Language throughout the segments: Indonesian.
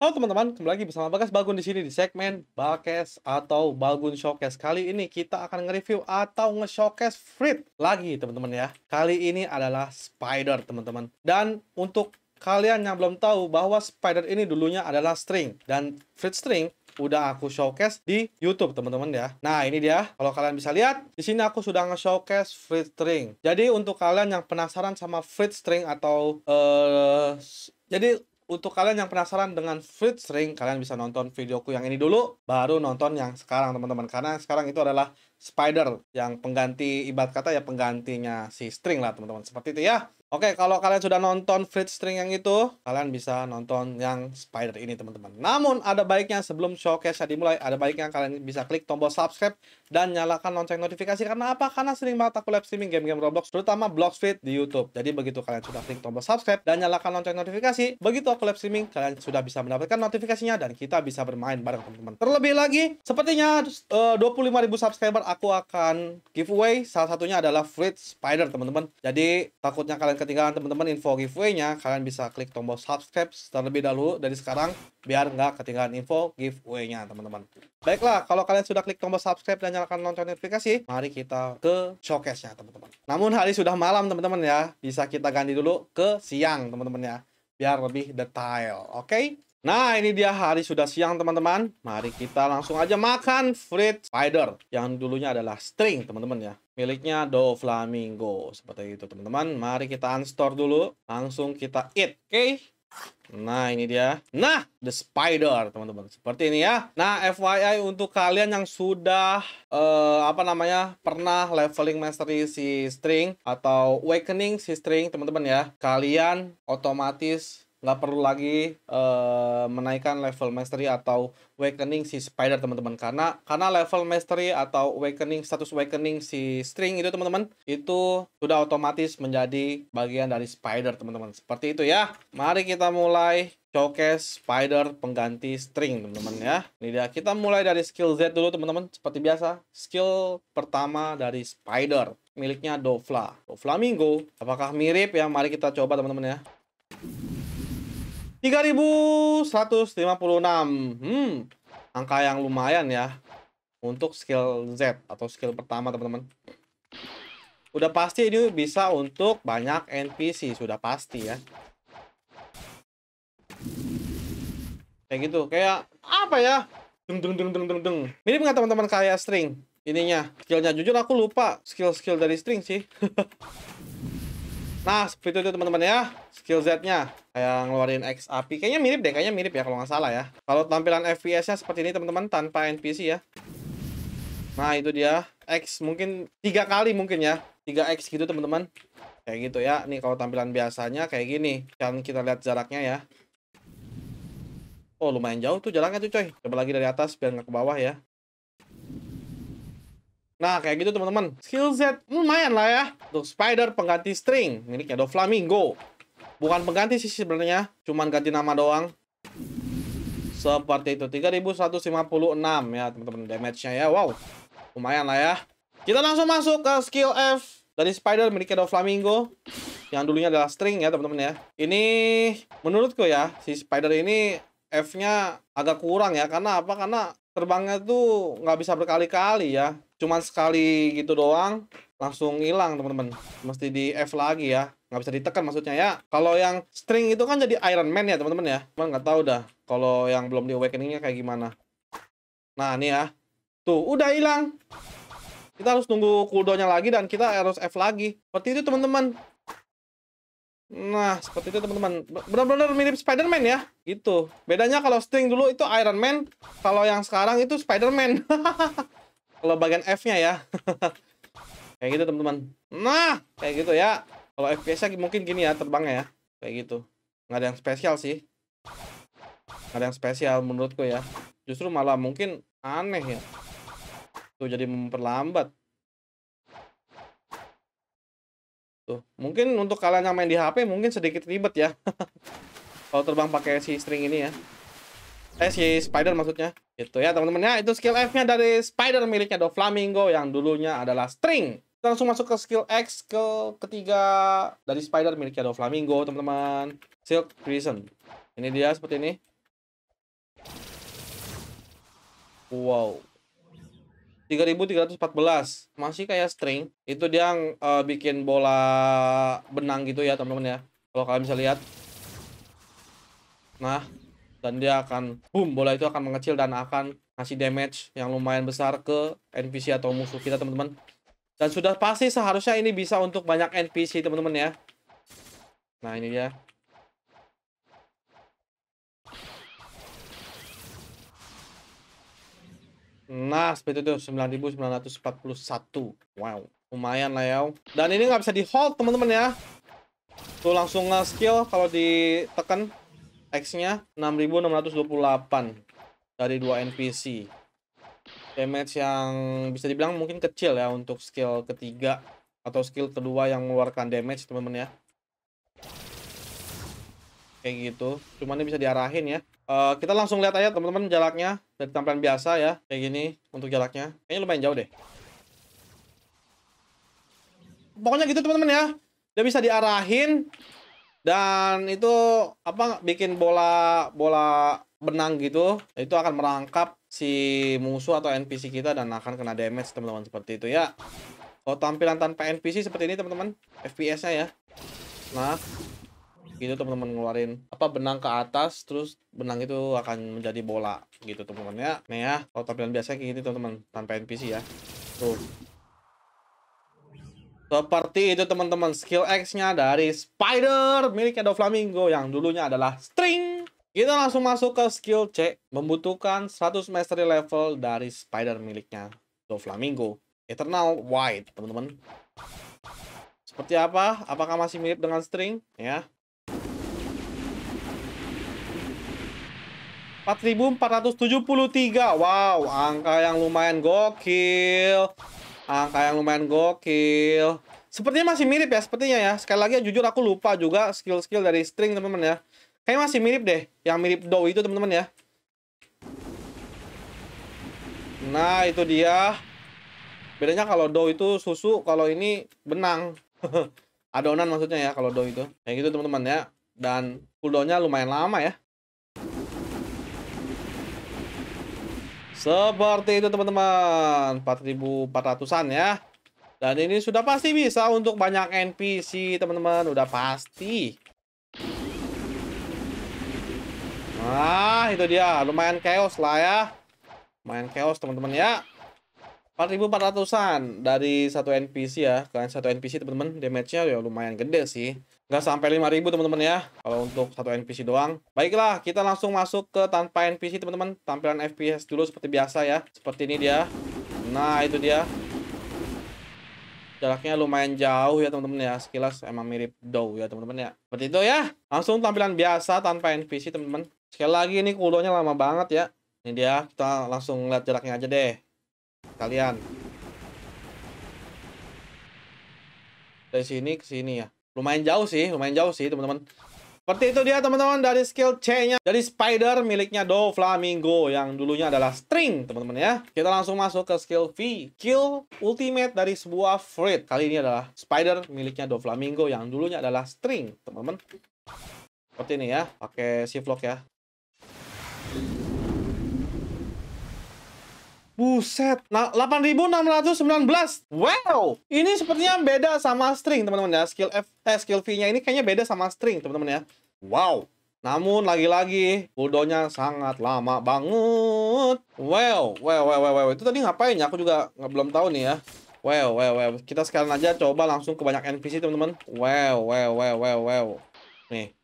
Halo teman-teman, kembali lagi bersama Bagas Bagun di sini di segmen bagas atau Bagun Showcase. Kali ini kita akan nge-review atau nge-showcase Frit lagi teman-teman ya. Kali ini adalah Spider teman-teman. Dan untuk kalian yang belum tahu bahwa Spider ini dulunya adalah string dan Frit string udah aku showcase di YouTube teman-teman ya. Nah ini dia, kalau kalian bisa lihat di sini aku sudah nge-showcase Frit string. Jadi untuk kalian yang penasaran sama Frit string atau uh, jadi untuk kalian yang penasaran dengan Fritz Ring, kalian bisa nonton videoku yang ini dulu, baru nonton yang sekarang teman-teman. Karena sekarang itu adalah spider yang pengganti ibarat kata ya penggantinya si string lah teman-teman seperti itu ya Oke, kalau kalian sudah nonton Fritz String yang itu, kalian bisa nonton yang Spider ini, teman-teman. Namun, ada baiknya sebelum showcase dimulai, ada baiknya kalian bisa klik tombol subscribe dan nyalakan lonceng notifikasi. Karena apa? Karena sering banget aku live streaming game-game Roblox, terutama Bloxfit di YouTube. Jadi, begitu kalian sudah klik tombol subscribe dan nyalakan lonceng notifikasi, begitu aku live streaming, kalian sudah bisa mendapatkan notifikasinya dan kita bisa bermain bareng teman-teman. Terlebih lagi, sepertinya eh, uh, 25.000 subscriber aku akan giveaway salah satunya adalah Fleet Spider teman-teman jadi takutnya kalian ketinggalan teman-teman info giveaway-nya kalian bisa klik tombol subscribe terlebih dahulu dari sekarang biar nggak ketinggalan info giveaway-nya teman-teman baiklah kalau kalian sudah klik tombol subscribe dan nyalakan lonceng notifikasi mari kita ke showcase-nya teman-teman namun hari sudah malam teman-teman ya bisa kita ganti dulu ke siang teman-teman ya biar lebih detail oke okay? Nah, ini dia hari sudah siang, teman-teman. Mari kita langsung aja makan Fruit Spider. Yang dulunya adalah string, teman-teman ya. Miliknya Do Flamingo. Seperti itu, teman-teman. Mari kita unstore dulu. Langsung kita eat, oke? Okay? Nah, ini dia. Nah, The Spider, teman-teman. Seperti ini ya. Nah, FYI untuk kalian yang sudah uh, apa namanya? pernah leveling mastery si string atau awakening si string, teman-teman ya. Kalian otomatis nggak perlu lagi uh, menaikkan level mastery atau awakening si spider teman-teman karena karena level mastery atau awakening status awakening si string itu teman-teman itu sudah otomatis menjadi bagian dari spider teman-teman seperti itu ya mari kita mulai showcase spider pengganti string teman-teman ya ini dia kita mulai dari skill Z dulu teman-teman seperti biasa skill pertama dari spider miliknya Dofla Doflamingo apakah mirip ya mari kita coba teman-teman ya 3156. Hmm, angka yang lumayan ya untuk skill Z atau skill pertama, teman-teman. Udah pasti ini bisa untuk banyak NPC, sudah pasti ya. Kayak gitu, kayak apa ya? Deng deng deng deng deng deng. Mirip nggak teman-teman kayak string ininya? Skillnya jujur aku lupa skill-skill dari string sih. Nah, seperti itu teman-teman ya. Skill Z-nya kayak ngeluarin X api. Kayaknya mirip deh, kayaknya mirip ya kalau nggak salah ya. Kalau tampilan FPS-nya seperti ini teman-teman tanpa NPC ya. Nah, itu dia. X mungkin tiga kali mungkin ya. 3X gitu teman-teman. Kayak gitu ya. Nih kalau tampilan biasanya kayak gini. Kan kita lihat jaraknya ya. Oh, lumayan jauh tuh jalannya tuh coy. Coba lagi dari atas biar nggak ke bawah ya. Nah, kayak gitu teman-teman. Skill set lumayan lah ya. Untuk spider pengganti string, Ini kayak Doflamingo. Bukan pengganti sih sebenarnya, cuman ganti nama doang. Seperti itu 3156 ya teman-teman damage-nya ya. Wow. Lumayan lah ya. Kita langsung masuk ke skill F dari spider miliknya do flamingo yang dulunya adalah string ya teman-teman ya. Ini menurutku ya si spider ini F-nya agak kurang ya karena apa? Karena terbangnya tuh nggak bisa berkali-kali ya cuman sekali gitu doang langsung hilang teman-teman mesti di F lagi ya nggak bisa ditekan maksudnya ya kalau yang string itu kan jadi Iron Man ya teman-teman ya cuman nggak tahu dah kalau yang belum di awakeningnya kayak gimana nah ini ya tuh udah hilang kita harus nunggu cooldownnya lagi dan kita harus F lagi seperti itu teman-teman Nah, seperti itu teman-teman. Benar-benar mirip Spider-Man ya. Gitu. Bedanya kalau string dulu itu Iron Man, kalau yang sekarang itu Spider-Man. kalau bagian F-nya ya. kayak gitu teman-teman. Nah, kayak gitu ya. Kalau FPS-nya mungkin gini ya terbangnya ya. Kayak gitu. Nggak ada yang spesial sih. Nggak ada yang spesial menurutku ya. Justru malah mungkin aneh ya. Tuh jadi memperlambat. Tuh, mungkin untuk kalian yang main di HP mungkin sedikit ribet ya. Kalau terbang pakai si string ini ya eh si Spider maksudnya itu ya teman-teman ya itu skill F nya dari Spider miliknya Do Flamingo yang dulunya adalah string kita langsung masuk ke skill X ke ketiga dari Spider miliknya Do Flamingo teman-teman Silk Prison ini dia seperti ini wow 3314 masih kayak string itu dia yang uh, bikin bola benang gitu ya teman-teman ya kalau kalian bisa lihat nah dan dia akan boom bola itu akan mengecil dan akan ngasih damage yang lumayan besar ke NPC atau musuh kita teman-teman dan sudah pasti seharusnya ini bisa untuk banyak NPC teman-teman ya nah ini dia Nah, seperti itu 9941. Wow, lumayan lah ya. Dan ini nggak bisa di hold teman-teman ya. Tuh langsung nge-skill kalau ditekan. X-nya 6628 dari dua NPC. Damage yang bisa dibilang mungkin kecil ya untuk skill ketiga atau skill kedua yang mengeluarkan damage teman-teman ya. Kayak gitu. Cuman ini bisa diarahin ya. Uh, kita langsung lihat aja teman-teman jaraknya dari tampilan biasa ya. Kayak gini untuk jaraknya. Kayaknya lumayan jauh deh. Pokoknya gitu teman-teman ya. Dia bisa diarahin dan itu apa bikin bola bola benang gitu itu akan merangkap si musuh atau NPC kita dan akan kena damage teman-teman seperti itu ya kalau tampilan tanpa NPC seperti ini teman-teman FPS-nya ya nah gitu teman-teman ngeluarin apa benang ke atas terus benang itu akan menjadi bola gitu teman-teman ya nih ya kalau tampilan biasanya kayak gini teman-teman tanpa NPC ya tuh seperti itu teman-teman, skill X-nya dari Spider miliknya Flamingo yang dulunya adalah string. Kita langsung masuk ke skill C, membutuhkan 100 mastery level dari Spider miliknya Flamingo Eternal White, teman-teman. Seperti apa? Apakah masih mirip dengan string? Ya. 4473. Wow, angka yang lumayan gokil angka ah, yang lumayan gokil. Sepertinya masih mirip ya, sepertinya ya. Sekali lagi jujur aku lupa juga skill-skill dari string teman-teman ya. Kayaknya masih mirip deh, yang mirip dow itu teman-teman ya. Nah, itu dia. Bedanya kalau dow itu susu, kalau ini benang. Adonan maksudnya ya kalau dow itu. Kayak gitu teman-teman ya. Dan cooldownnya lumayan lama ya. Seperti itu teman-teman 4400an ya Dan ini sudah pasti bisa untuk banyak NPC teman-teman Udah pasti Nah itu dia lumayan chaos lah ya Lumayan chaos teman-teman ya 4400-an dari satu NPC ya. Kalian satu NPC teman-teman, damage-nya ya lumayan gede sih. Nggak sampai 5000 teman-teman ya, kalau untuk satu NPC doang. Baiklah, kita langsung masuk ke tanpa NPC teman-teman. Tampilan FPS dulu seperti biasa ya. Seperti ini dia. Nah, itu dia. Jaraknya lumayan jauh ya teman-teman ya. Sekilas emang mirip Dow ya teman-teman ya. Seperti itu ya. Langsung tampilan biasa tanpa NPC teman-teman. Sekali lagi ini cooldownnya lama banget ya. Ini dia, kita langsung lihat jaraknya aja deh kalian dari sini ke sini ya lumayan jauh sih lumayan jauh sih teman-teman seperti itu dia teman-teman dari skill C-nya dari spider miliknya Do Flamingo yang dulunya adalah string teman-teman ya. Kita langsung masuk ke skill V, kill ultimate dari sebuah fruit. Kali ini adalah spider miliknya Do Flamingo yang dulunya adalah string teman-teman. Seperti ini ya, pakai shift lock ya. Buset, nah, 8619. Wow, ini sepertinya beda sama string, teman-teman ya. Skill F eh skill V-nya ini kayaknya beda sama string, teman-teman ya. Wow. Namun lagi-lagi cooldown-nya -lagi, sangat lama banget. Wow, wow, wow, wow, wow. Itu tadi ngapain ya? Aku juga nggak belum tahu nih ya. Wow, wow, wow. Kita sekarang aja coba langsung ke banyak NPC, teman-teman. Wow, wow, wow, wow, wow. Nih,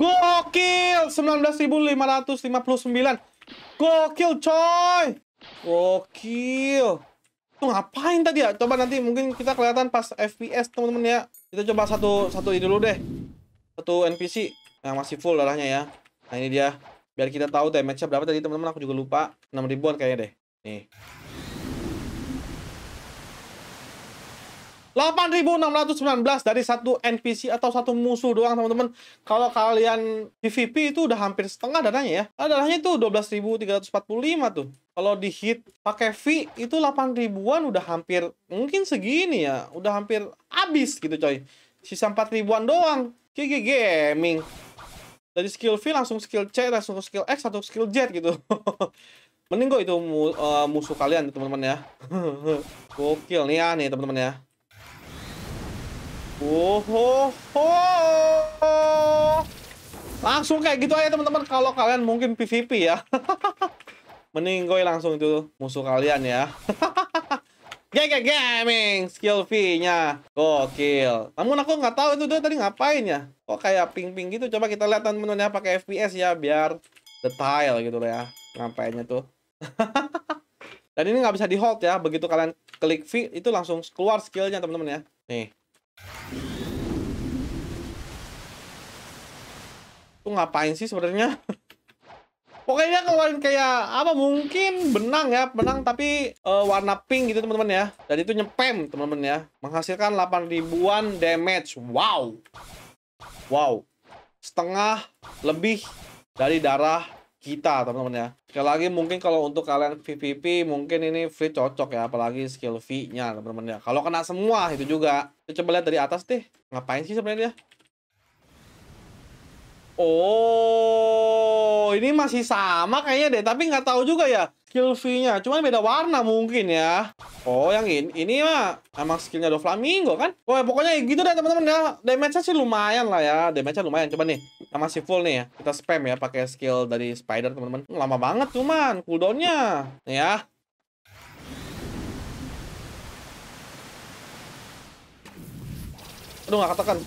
Gokil, 19.559. Gokil, coy. Gokil. Tuh ngapain tadi ya? Coba nanti mungkin kita kelihatan pas FPS, teman-teman ya. Kita coba satu satu ini dulu deh. Satu NPC yang masih full darahnya ya. Nah, ini dia. Biar kita tahu damage-nya berapa tadi, teman-teman. Aku juga lupa. 6 ribuan kayaknya deh. Nih. 8619 dari satu NPC atau satu musuh doang teman-teman kalau kalian PvP itu udah hampir setengah dananya ya nah, dananya itu 12345 tuh kalau di hit pakai V itu 8 ribuan udah hampir mungkin segini ya udah hampir habis gitu coy sisa 4 ribuan doang GG Gaming dari skill V langsung skill C langsung skill X atau skill Z gitu mending gue itu uh, musuh kalian teman-teman ya gokil nih ya nih teman-teman ya Oho, langsung kayak gitu aja teman-teman kalau kalian mungkin PVP ya. Meninggoy langsung itu musuh kalian ya. Gege Gaming skill V-nya gokil. Namun aku nggak tahu itu dia tadi ngapain ya. Kok kayak ping-ping gitu. Coba kita lihat ya pakai FPS ya biar detail gitu loh ya ngapainnya tuh. Dan ini nggak bisa di hold ya. Begitu kalian klik V itu langsung keluar skillnya teman-teman ya. Nih Tuh ngapain sih sebenarnya? Pokoknya keluarin kayak apa mungkin benang ya, benang tapi uh, warna pink gitu teman-teman ya. Dan itu nyepem teman-teman ya. Menghasilkan 8 ribuan damage. Wow. Wow. Setengah lebih dari darah kita teman-teman ya sekali lagi mungkin kalau untuk kalian PvP mungkin ini free cocok ya apalagi skill V nya teman-teman ya kalau kena semua itu juga kita coba lihat dari atas deh ngapain sih sebenarnya Oh ini masih sama kayaknya deh tapi nggak tahu juga ya skill V nya Cuman beda warna mungkin ya Oh yang ini ini mah emang skillnya do flamingo kan Wah pokoknya gitu deh teman-teman ya damage nya sih lumayan lah ya damage nya lumayan coba nih kita masih full nih ya. Kita spam ya pakai skill dari spider teman-teman. Lama banget cuman cooldownnya ya. Aduh nggak katakan.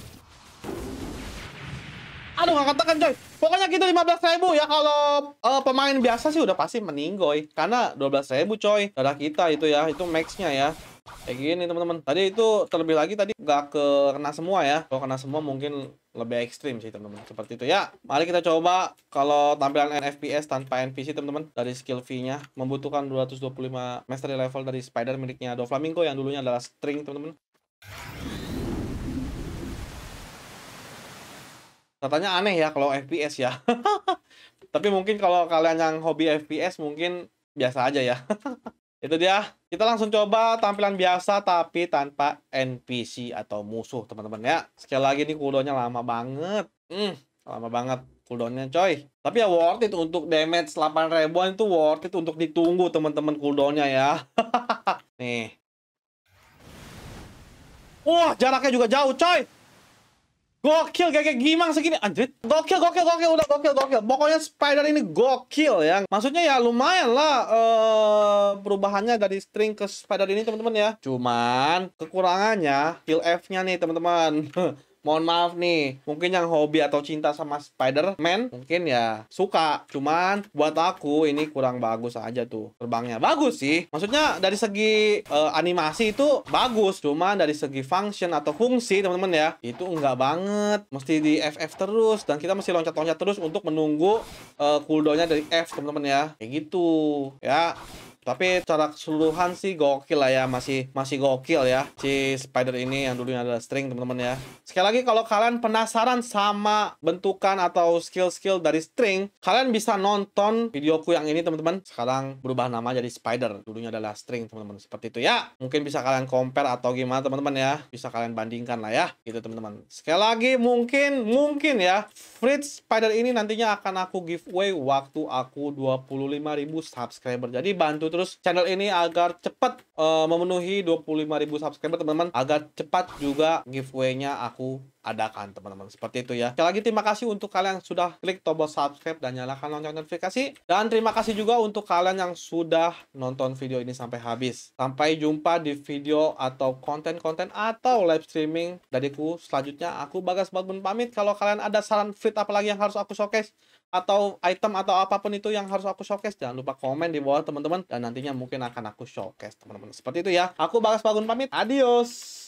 Aduh nggak katakan coy. Pokoknya kita gitu, 15 ribu ya kalau uh, pemain biasa sih udah pasti meninggoy karena 12 ribu coy darah kita itu ya itu maxnya ya kayak gini teman-teman tadi itu terlebih lagi tadi nggak kena semua ya kalau kena semua mungkin lebih ekstrim sih teman-teman seperti itu ya mari kita coba kalau tampilan NFPS tanpa NPC teman-teman dari skill V nya membutuhkan 225 mastery level dari spider miliknya Doflamingo yang dulunya adalah string teman-teman katanya aneh ya kalau FPS ya tapi mungkin kalau kalian yang hobi FPS mungkin biasa aja ya Itu dia. Kita langsung coba tampilan biasa tapi tanpa NPC atau musuh, teman-teman ya. Sekali lagi nih cooldownnya lama banget. Hmm, lama banget cooldownnya coy. Tapi ya worth it untuk damage 8 ribuan itu worth it untuk ditunggu teman-teman cooldownnya ya. nih. Wah, jaraknya juga jauh coy. Gokil kayak gimang segini anjir. Gokil gokil gokil udah gokil gokil. Pokoknya spider ini gokil ya. Maksudnya ya lumayan lah uh, perubahannya dari string ke spider ini teman-teman ya. Cuman kekurangannya kill F-nya nih teman-teman. mohon maaf nih mungkin yang hobi atau cinta sama Spider-Man mungkin ya suka cuman buat aku ini kurang bagus aja tuh terbangnya bagus sih maksudnya dari segi uh, animasi itu bagus cuman dari segi function atau fungsi teman-teman ya itu enggak banget mesti di FF terus dan kita mesti loncat-loncat terus untuk menunggu uh, cooldownnya dari F teman-teman ya kayak gitu ya tapi secara keseluruhan sih gokil lah ya, masih masih gokil ya si spider ini yang dulunya adalah string teman-teman ya. Sekali lagi kalau kalian penasaran sama bentukan atau skill-skill dari string, kalian bisa nonton videoku yang ini teman-teman. Sekarang berubah nama jadi spider, dulunya adalah string teman-teman. Seperti itu ya. Mungkin bisa kalian compare atau gimana teman-teman ya. Bisa kalian bandingkan lah ya. Gitu teman-teman. Sekali lagi mungkin mungkin ya Fritz spider ini nantinya akan aku giveaway waktu aku 25.000 subscriber. Jadi bantu terus channel ini agar cepat uh, memenuhi 25.000 subscriber teman-teman agar cepat juga giveaway-nya aku adakan teman-teman seperti itu ya sekali lagi terima kasih untuk kalian yang sudah klik tombol subscribe dan nyalakan lonceng notifikasi dan terima kasih juga untuk kalian yang sudah nonton video ini sampai habis sampai jumpa di video atau konten-konten atau live streaming dariku selanjutnya aku Bagas bagun pamit kalau kalian ada saran fit apalagi yang harus aku showcase atau item atau apapun itu yang harus aku showcase jangan lupa komen di bawah teman-teman dan nantinya mungkin akan aku showcase teman-teman seperti itu ya aku Bagas Bagun pamit adios